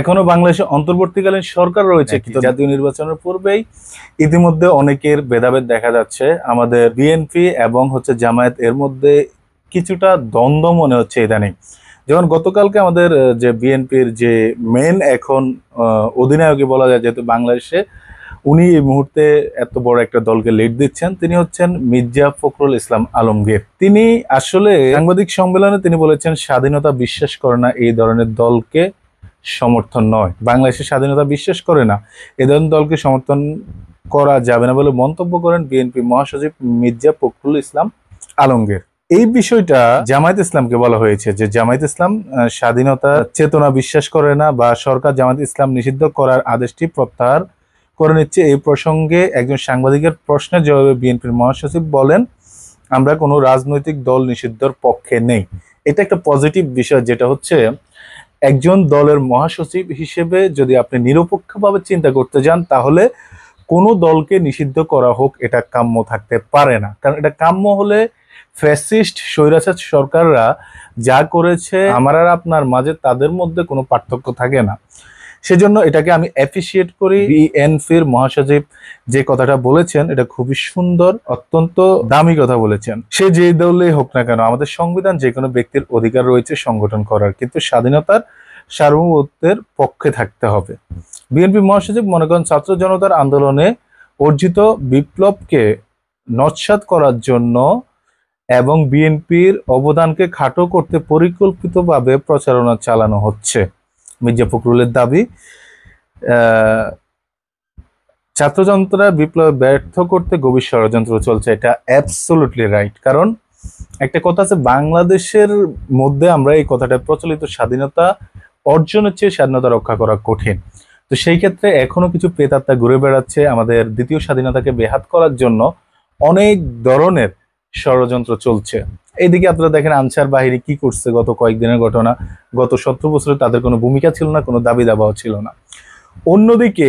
এখনো বাংলাদেশে অন্তর্বর্তীকালীন সরকার রয়েছে কিন্তু জাতীয় নির্বাচনের পূর্বেই ইতিমধ্যে অনেকের ভেদাভেদ দেখা যাচ্ছে আমাদের বিএনপি এবং হচ্ছে জামায়াত এর মধ্যে কিছুটা দ্বন্দ্ব মনে হচ্ছে ইদানিং যেমন গতকালকে আমাদের যে বিএনপির যে মেন এখন অধিনায়কই বলা যায় যেহেতু বাংলাদেশে উনি এই মুহূর্তে এত বড় একটা দলকে লিড দিচ্ছেন তিনি হচ্ছেন মির্জা ফখরুল ইসলাম আলমগীর তিনি আসলে সাংবাদিক সম্মেলনে তিনি বলেছেন স্বাধীনতা বিশ্বাস করে না এই ধরনের দলকে সমর্থন নয় বাংলাদেশের স্বাধীনতা বিশ্বাস করে না এ ধরনের দলকে সমর্থন করা যাবে না বলে মন্তব্য করেন বিএনপি মহাসচিব মির্জা ফখরুল ইসলাম আলমগীর এই বিষয়টা জামায়াত ইসলামকে বলা হয়েছে যে জামায়াত ইসলাম স্বাধীনতা চেতনা বিশ্বাস করে না বা সরকার জামায়াত ইসলাম নিষিদ্ধ করার আদেশটি প্রত্যাহার করে নিচ্ছে এই প্রসঙ্গে একজন সাংবাদিকের প্রশ্নের জবাবে বিএনপির মহাসচিব বলেন আমরা কোনো রাজনৈতিক দল নিষিদ্ধর পক্ষে নেই এটা একটা পজিটিভ বিষয় যেটা হচ্ছে একজন দলের মহাসচিব হিসেবে যদি আপনি নিরপেক্ষভাবে চিন্তা করতে যান তাহলে কোনো দলকে নিষিদ্ধ করা হোক এটা কাম্য থাকতে পারে না কারণ এটা কাম্য হলে ফ্যাসিস্ট স্বৈরাচার সরকাররা যা করেছে আমার আর আপনার মাঝে তাদের মধ্যে কোনো পার্থক্য থাকে না সেজন্য এটাকে আমি অ্যাপ্রিসিয়েট করি বিএনপির মহাসচিব যে কথাটা বলেছেন এটা খুবই সুন্দর অত্যন্ত দামি কথা বলেছেন সে যে দলেই হোক না কেন আমাদের সংবিধান যে কোনো ব্যক্তির অধিকার রয়েছে সংগঠন করার কিন্তু স্বাধীনতার সার্বভৌমত্বের পক্ষে থাকতে হবে বিএনপি মহাসচিব মনে করেন ছাত্র জনতার আন্দোলনে অর্জিত বিপ্লবকে নৎসাত করার জন্য এবং বিএনপির অবদানকে খাটো করতে পরিকল্পিতভাবে প্রচারণা চালানো হচ্ছে মির্জা ফখরুলের দাবি ছাত্রযন্ত্রা বিপ্লব ব্যর্থ করতে গভীর ষড়যন্ত্র চলছে এটা অ্যাবসোলুটলি রাইট কারণ একটা কথা আছে বাংলাদেশের মধ্যে আমরা এই কথাটা প্রচলিত স্বাধীনতা অর্জনের চেয়ে স্বাধীনতা রক্ষা করা কঠিন তো সেই ক্ষেত্রে এখনো কিছু প্রেতাত্মা ঘুরে বেড়াচ্ছে আমাদের দ্বিতীয় স্বাধীনতাকে বেহাত করার জন্য অনেক ধরনের ষড়যন্ত্র চলছে এইদিকে আপনারা দেখেন আনসার বাহিরে কি করছে গত কয়েকদিনের ঘটনা গত সতেরো বছরে তাদের কোনো ভূমিকা ছিল না কোনো দাবি দাবাও ছিল না অন্যদিকে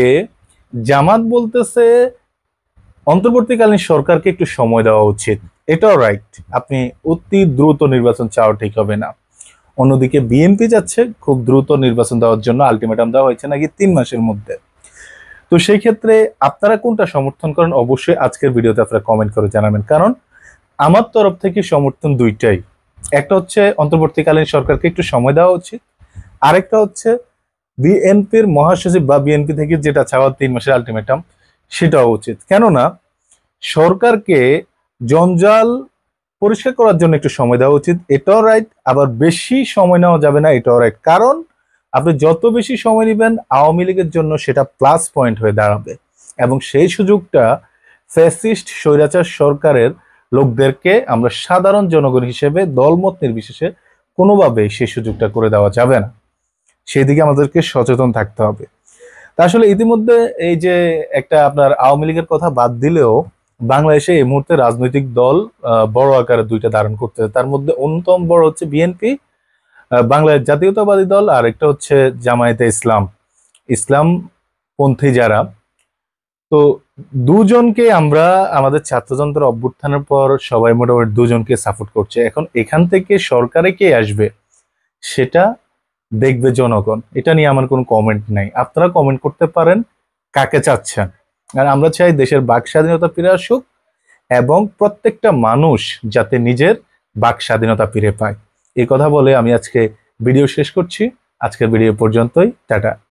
জামাত বলতেছে অন্তর্বর্তীকালীন সরকারকে একটু সময় দেওয়া উচিত এটাও রাইট আপনি অতি দ্রুত নির্বাচন চাওয়া ঠিক হবে না অন্যদিকে বিএনপি যাচ্ছে খুব দ্রুত নির্বাচন দেওয়ার জন্য আলটিমেটাম দেওয়া হয়েছে নাকি তিন মাসের মধ্যে তো সেই ক্ষেত্রে আপনারা কোনটা সমর্থন করেন অবশ্যই আজকের ভিডিওতে আপনারা কমেন্ট করে জানাবেন কারণ আমার তরফ থেকে সমর্থন দুইটাই একটা হচ্ছে অন্তর্বর্তীকালীন সরকারকে একটু সময় দেওয়া উচিত আরেকটা হচ্ছে বিএনপির মহাসচিব বা বিএনপি থেকে যেটা চাওয়া তিন মাসের আলটিমেটাম সেটাও উচিত কেননা সরকারকে জঞ্জাল পরিষ্কার করার জন্য একটু সময় দেওয়া উচিত এটাও রাইট আবার বেশি সময় নেওয়া যাবে না এটাও রাইট কারণ আপনি যত বেশি সময় নেবেন আওয়ামী লীগের জন্য সেটা প্লাস পয়েন্ট হয়ে দাঁড়াবে এবং সেই সুযোগটা ফ্যাসিস্ট স্বৈরাচার সরকারের লোকদেরকে আমরা সাধারণ জনগণ হিসেবে দলমত নির্বিশেষে কোনোভাবেই সেই সুযোগটা করে দেওয়া যাবে না সেই দিকে আমাদেরকে সচেতন থাকতে হবে তা আসলে ইতিমধ্যে এই যে একটা আপনার আওয়ামী লীগের কথা বাদ দিলেও বাংলাদেশে এই মুহূর্তে রাজনৈতিক দল বড় আকারে দুইটা ধারণ করতে তার মধ্যে অন্যতম বড় হচ্ছে বিএনপি বাংলাদেশ জাতীয়তাবাদী দল আর একটা হচ্ছে জামায়াতে ইসলাম ইসলামপন্থী যারা তো দুজনকে আমরা আমাদের ছাত্রযন্ত্র অভ্যুত্থানের পর সবাই মোটামুটি দুজনকে সাপোর্ট করছে এখন এখান থেকে সরকারে কে আসবে সেটা দেখবে জনগণ এটা নিয়ে আমার কোনো কমেন্ট নাই আপনারা কমেন্ট করতে পারেন কাকে চাচ্ছেন আর আমরা চাই দেশের বাক স্বাধীনতা ফিরে আসুক এবং প্রত্যেকটা মানুষ যাতে নিজের বাক স্বাধীনতা ফিরে পায় এই কথা বলে আমি আজকে ভিডিও শেষ করছি আজকের ভিডিও পর্যন্তই টাটা